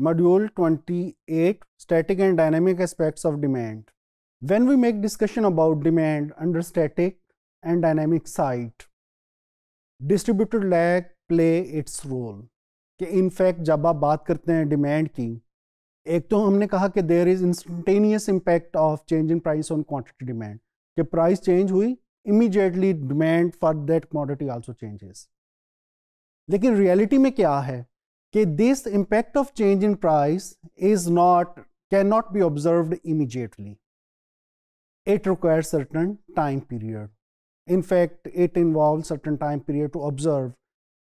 Module 28 Static and Dynamic Aspects of Demand. When we make discussion about demand under static and dynamic side, distributed lag play its role. कि in fact जब आप बात करते हैं demand की एक तो हमने कहा कि there is instantaneous impact of change in price on quantity demand कि प्राइस चेंज हुई immediately demand for that commodity also changes लेकिन रियलिटी में क्या है कि this impact of change in price is not can not be observe immediately it require certain time period in fact it involve certain time period to observe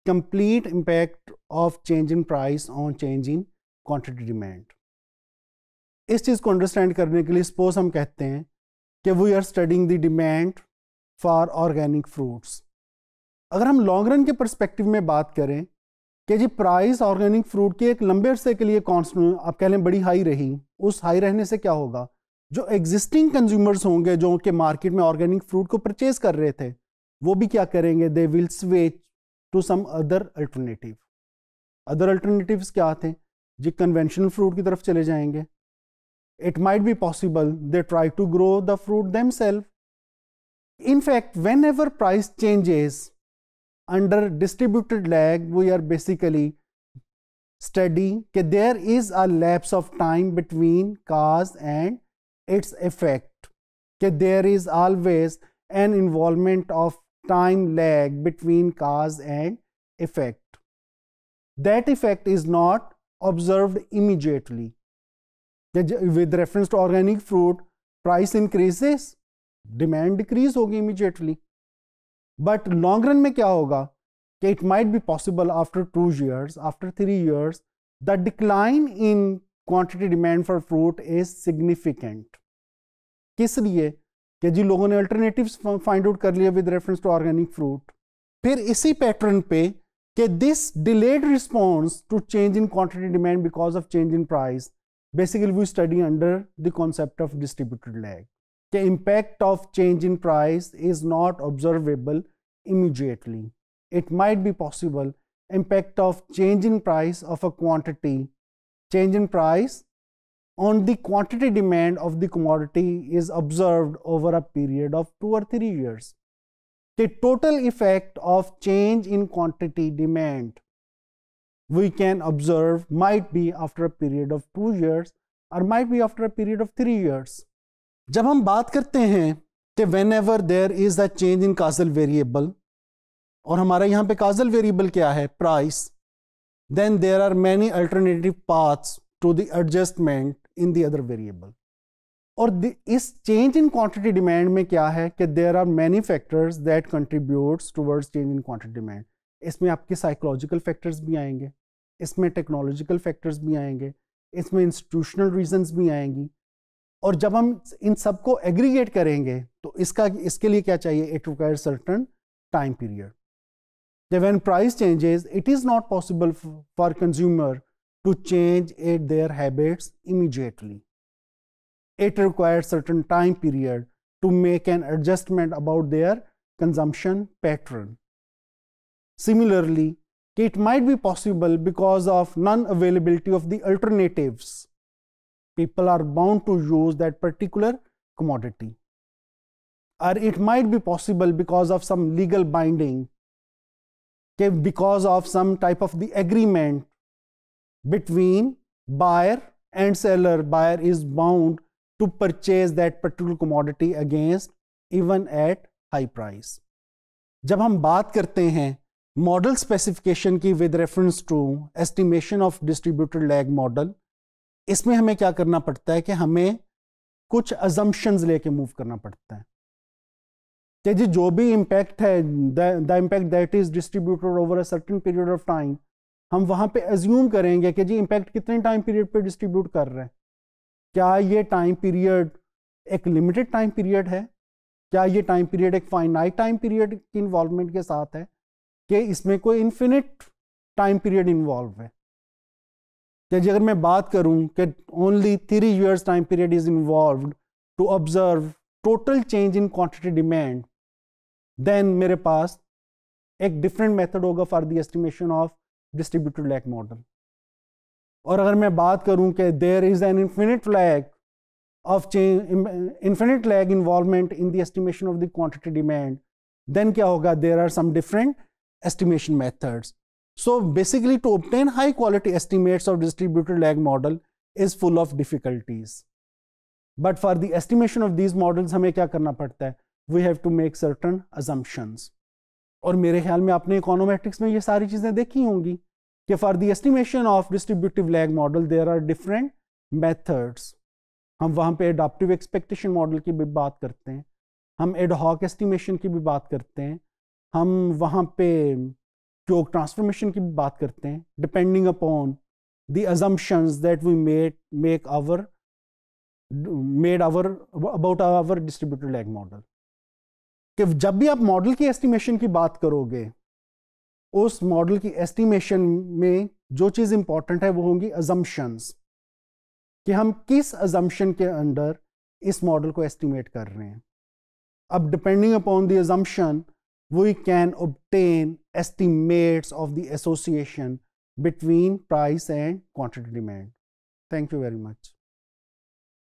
complete impact of change in price on change in quantity demand इस चीज़ को understand करने के लिए suppose हम कहते हैं कि we are studying the demand for organic fruits अगर हम लॉन्ग रन के परस्पेक्टिव में बात करें कि जी प्राइस ऑर्गेनिक फ्रूट की एक लंबे अरसे के लिए कॉन्स्टेंट आप कह लें बड़ी हाई रही उस हाई रहने से क्या होगा जो एग्जिस्टिंग कंज्यूमर्स होंगे जो कि मार्केट में ऑर्गेनिक फ्रूट को परचेज कर रहे थे वो भी क्या करेंगे they will switch to some other alternative other alternative क्या थे जी कन्वेंशनल फ्रूट की तरफ चले जाएंगे it might be possible they try to grow the fruit themself in fact whenever price changes under distributed lag, we are basically studying that there is a lapse of time between cause and its effect. That there is always an involvement of time lag between cause and effect. That effect is not observed immediately. With reference to organic fruit, price increases, demand decrease होगी immediately. But long run में क्या होगा कि it might be possible after two years after three years the decline in quantity demand for fruit is significant किस लिए कि जी लोगों ने अल्टरनेटिव फाइंड आउट कर लिया with reference to organic fruit फिर इसी पैटर्न पे कि this delayed response to change in quantity demand because of change in price basically we study under the concept of distributed lag the impact of change in price is not observable immediately. It might be possible impact of change in price of a quantity, change in price on the quantity demand of the commodity is observed over a period of 2 or 3 years. The total effect of change in quantity demand we can observe might be after a period of 2 years or might be after a period of 3 years. जब हम बात करते हैं कि whenever there is the change in causal variable और हमारा यहाँ पे काजल वेरिएबल क्या है price then there are many alternative paths to the adjustment in the other variable और इस चेंज इन क्वांटिटी डिमांड में क्या है कि there are many factors that contributes towards change in quantity demand इसमें आपके साइकोलॉजिकल फैक्टर्स भी आएंगे इसमें टेक्नोलॉजिकल फैक्टर्स भी आएंगे इसमें इंस्टीट्यूशनल रीजंस भी आएंगी और जब हम इन सबको एग्रीगेट करेंगे तो इसका इसके लिए क्या चाहिए it require certain time period when price changes it is not possible for consumer to change at their habits immediately it require certain time period to make an adjustment about their consumption pattern similarly it might be possible because of non availability of the alternatives people are bound to use that particular commodity. Or it might be possible because of some legal binding, okay because of some type of the agreement between buyer and seller. Buyer is bound to purchase that particular commodity against even at high price. jab hum baat karte hain model specification ki with reference to estimation of distributed lag model इसमें हमें क्या करना पड़ता है कि हमें कुछ assumptions लेके मूव करना पड़ता है कि जी जो भी इम्पैक्ट है the impact that is distributed over a certain period of time हम वहाँ पे एज्यूम करेंगे कि जी इम्पैक्ट कितने टाइम पीरियड पे डिस्ट्रीब्यूट कर रहे हैं क्या ये टाइम पीरियड एक लिमिटेड टाइम पीरियड है क्या ये टाइम पीरियड एक फाइनाइट टाइम पीरियड की इन्वॉल्वमेंट के साथ है कि इसमें कोई इन्फिनिट टाइम पीरियड इन्वॉल्व है जैसे अगर मैं बात करूं कि only three years time period is involve to observe total change in quantity demand then मेरे पास एक डिफरेंट मेथड होगा for the estimation of distributed lag model और अगर मैं बात करूं कि there is an infinite lag of change infinite lag involvement in the estimation of the quantity demand then क्या होगा there are some different estimation methods So basically to obtain high quality estimates of distributed lag model is full of difficulties. But for the estimation of these models hame kya karna padta hai We have to make certain assumptions. और मेरे ख्याल में आपने econometrics में ये सारी चीज़ें देखी होंगी कि for the estimation of distributive lag model there are different methods हम वहाँ पे एडाप्टिव एक्सपेक्टेशन मॉडल की भी बात करते हैं हम एडहॉक एस्टिमेशन की भी बात करते हैं हम वहाँ पे जो ट्रांसफॉर्मेशन की बात करते हैं depending upon the assumptions that we made make our made our about our distributed lag model कि जब भी आप मॉडल की एस्टिमेशन की बात करोगे उस मॉडल की एस्टिमेशन में जो चीज़ इंपॉर्टेंट है वो होंगी अजम्पन्स कि हम किस अजम्पन के अंडर इस मॉडल को एस्टिमेट कर रहे हैं अब depending upon the assumption we can obtain estimates of the association between price and quantity demand. Thank you very much.